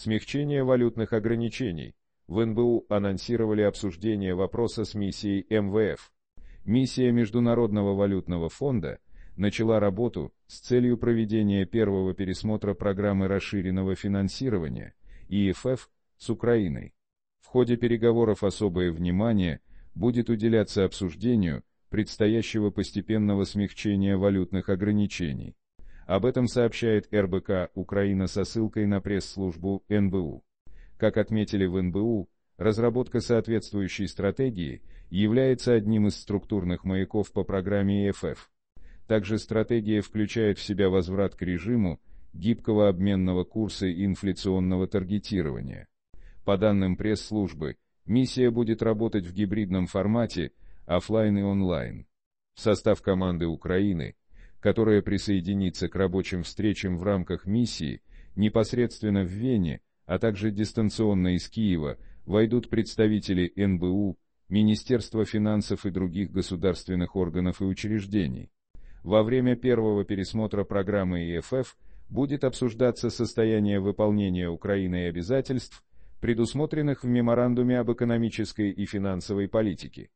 Смягчение валютных ограничений. В НБУ анонсировали обсуждение вопроса с миссией МВФ. Миссия Международного валютного фонда начала работу с целью проведения первого пересмотра программы расширенного финансирования ИФФ с Украиной. В ходе переговоров особое внимание будет уделяться обсуждению предстоящего постепенного смягчения валютных ограничений. Об этом сообщает РБК «Украина» со ссылкой на пресс-службу НБУ. Как отметили в НБУ, разработка соответствующей стратегии является одним из структурных маяков по программе ЕФФ. Также стратегия включает в себя возврат к режиму гибкого обменного курса и инфляционного таргетирования. По данным пресс-службы, миссия будет работать в гибридном формате, офлайн и онлайн. В состав команды Украины которая присоединится к рабочим встречам в рамках миссии, непосредственно в Вене, а также дистанционно из Киева, войдут представители НБУ, Министерства финансов и других государственных органов и учреждений. Во время первого пересмотра программы ЕФФ будет обсуждаться состояние выполнения Украиной обязательств, предусмотренных в меморандуме об экономической и финансовой политике.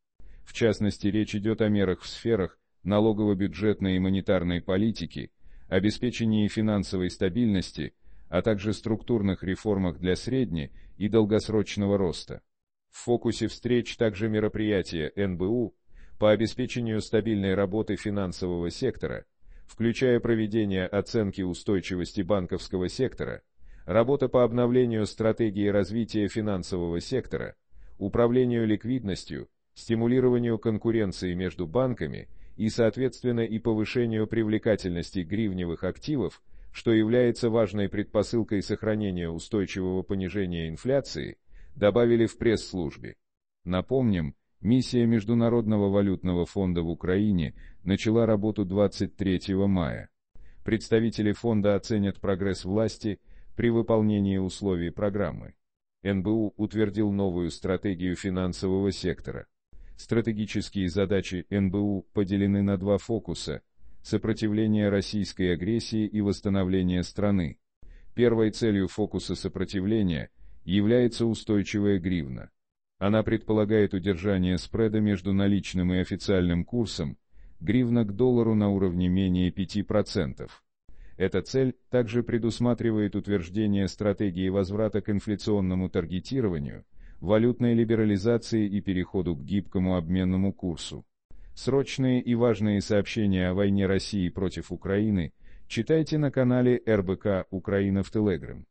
В частности, речь идет о мерах в сферах, налогово-бюджетной и монетарной политики, обеспечении финансовой стабильности, а также структурных реформах для средне- и долгосрочного роста. В фокусе встреч также мероприятия НБУ по обеспечению стабильной работы финансового сектора, включая проведение оценки устойчивости банковского сектора, работа по обновлению стратегии развития финансового сектора, управлению ликвидностью, стимулированию конкуренции между банками и, соответственно, и повышению привлекательности гривневых активов, что является важной предпосылкой сохранения устойчивого понижения инфляции, добавили в пресс-службе. Напомним, миссия Международного валютного фонда в Украине начала работу 23 мая. Представители фонда оценят прогресс власти при выполнении условий программы. НБУ утвердил новую стратегию финансового сектора. Стратегические задачи НБУ поделены на два фокуса – сопротивление российской агрессии и восстановление страны. Первой целью фокуса сопротивления является устойчивая гривна. Она предполагает удержание спреда между наличным и официальным курсом гривна к доллару на уровне менее 5%. Эта цель также предусматривает утверждение стратегии возврата к инфляционному таргетированию – валютной либерализации и переходу к гибкому обменному курсу. Срочные и важные сообщения о войне России против Украины читайте на канале РБК «Украина» в Телеграм.